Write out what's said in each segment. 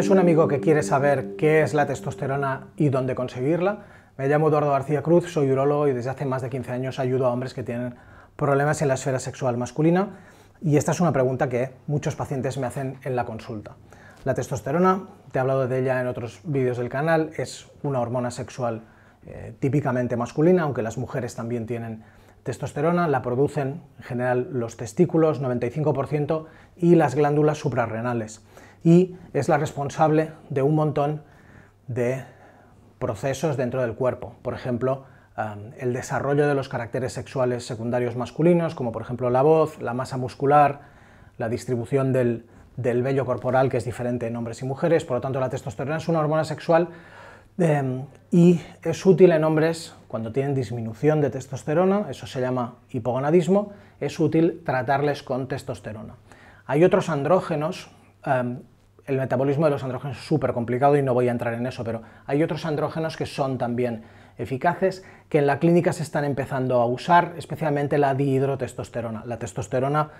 Es un amigo que quiere saber qué es la testosterona y dónde conseguirla, me llamo Eduardo García Cruz, soy urologo y desde hace más de 15 años ayudo a hombres que tienen problemas en la esfera sexual masculina y esta es una pregunta que muchos pacientes me hacen en la consulta. La testosterona, te he hablado de ella en otros vídeos del canal, es una hormona sexual eh, típicamente masculina, aunque las mujeres también tienen testosterona, la producen en general los testículos, 95%, y las glándulas suprarrenales y es la responsable de un montón de procesos dentro del cuerpo. Por ejemplo, el desarrollo de los caracteres sexuales secundarios masculinos, como por ejemplo la voz, la masa muscular, la distribución del, vello corporal, que es diferente en hombres y mujeres. Por lo tanto, la testosterona es una hormona sexual em, y es útil en hombres cuando tienen disminución de testosterona, eso se llama hipogonadismo, es útil tratarles con testosterona. Hay otros andrógenos Em, el metabolismo de los andrógenos es súper complicado y no voy a entrar en eso, pero hay otros andrógenos que son también eficaces, que en la clínica se están empezando a usar, especialmente la dihidrotestosterona. La testosterona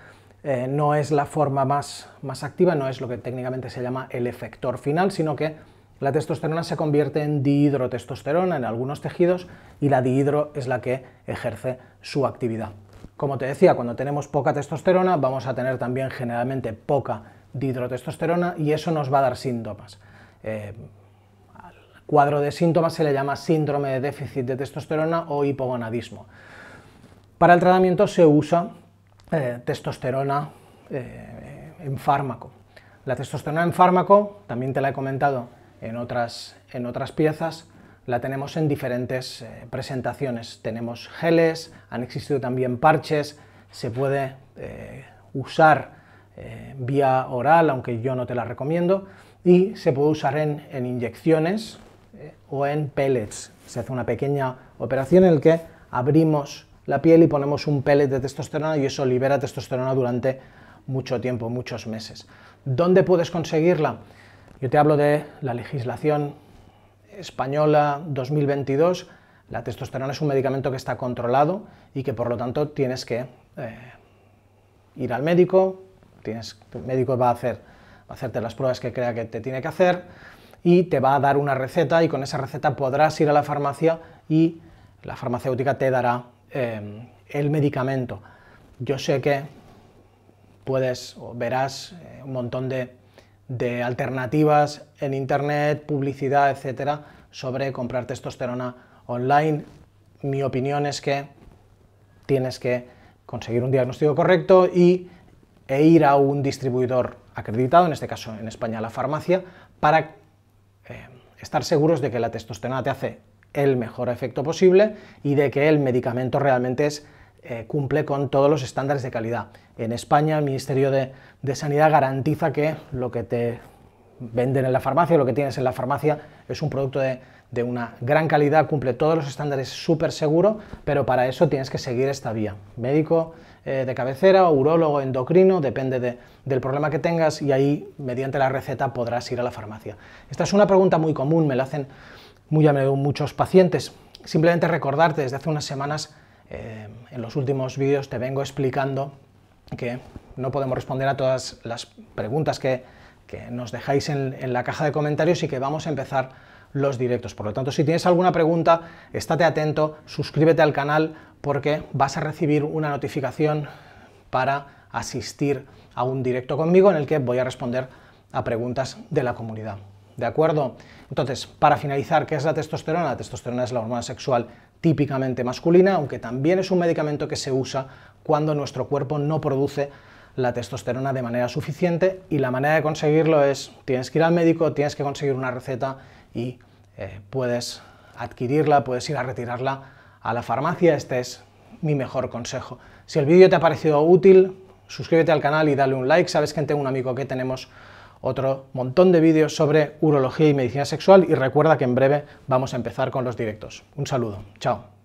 eh, no es la forma más, más activa, no es lo que técnicamente se llama el efector final, sino que la testosterona se convierte en dihidrotestosterona en algunos tejidos y la dihidro es la que ejerce su actividad. Como te decía, cuando tenemos poca testosterona vamos a tener también generalmente poca de hidrotestosterona y eso nos va a dar síntomas. Eh, al cuadro de síntomas se le llama síndrome de déficit de testosterona o hipogonadismo. Para el tratamiento se usa eh, testosterona eh, en fármaco. La testosterona en fármaco, también te la he comentado en otras, en otras piezas, la tenemos en diferentes presentaciones. Tenemos geles, han existido también parches, se puede usar vía oral, aunque yo no te la recomiendo, y se puede usar en, inyecciones eh, o en pellets. Se hace una pequeña operación en la que abrimos la piel y ponemos un pellet de testosterona y eso libera testosterona durante mucho tiempo, muchos meses. ¿Dónde puedes conseguirla? Yo te hablo de la legislación española 2022. La testosterona es un medicamento que está controlado y que por lo tanto tienes que eh, ir al médico, Tienes, el médico va a, hacer, a hacerte las pruebas que crea que te tiene que hacer y te va a dar una receta y con esa receta podrás ir a la farmacia y la farmacéutica te dará em, el medicamento. Yo sé que puedes o verás eh, un montón de, de, alternativas en internet, publicidad, etcétera, sobre comprar testosterona online. Mi opinión es que tienes que conseguir un diagnóstico correcto y e ir a un distribuidor acreditado, en este caso en España la farmacia, para eh, estar seguros de que la testosterona te hace el mejor efecto posible y de que el medicamento realmente es, eh, cumple con todos los estándares de calidad. En España el Ministerio de, de Sanidad garantiza que lo que te venden en la farmacia, lo que tienes en la farmacia es un producto de de una gran calidad, cumple todos los estándares súper seguro, pero para eso tienes que seguir esta vía. Médico eh, de cabecera, urólogo, endocrino, depende del problema que tengas y ahí mediante la receta podrás ir a la farmacia. Esta es una pregunta muy común, me la hacen muy a menudo muchos pacientes. Simplemente recordarte, desde hace unas semanas eh, en los últimos vídeos te vengo explicando que no podemos responder a todas las preguntas que, nos dejáis en la caja de comentarios y que vamos a empezar los directos. Por lo tanto, si tienes alguna pregunta, estate atento, suscríbete al canal porque vas a recibir una notificación para asistir a un directo conmigo en el que voy a responder a preguntas de la comunidad. ¿De acuerdo? Entonces, para finalizar, ¿qué es la testosterona? La testosterona es la hormona sexual típicamente masculina, aunque también es un medicamento que se usa cuando nuestro cuerpo no produce la testosterona de manera suficiente y la manera de conseguirlo es tienes que ir al médico, tienes que conseguir una receta y eh, puedes adquirirla, puedes ir a retirarla a la farmacia. Este es mi mejor consejo. Si el vídeo te ha parecido útil, suscríbete al canal y dale un like. Sabes que Tengo un Amigo que tenemos otro montón de vídeos sobre urología y medicina sexual y recuerda que en breve vamos a empezar con los directos. Un saludo. Chao.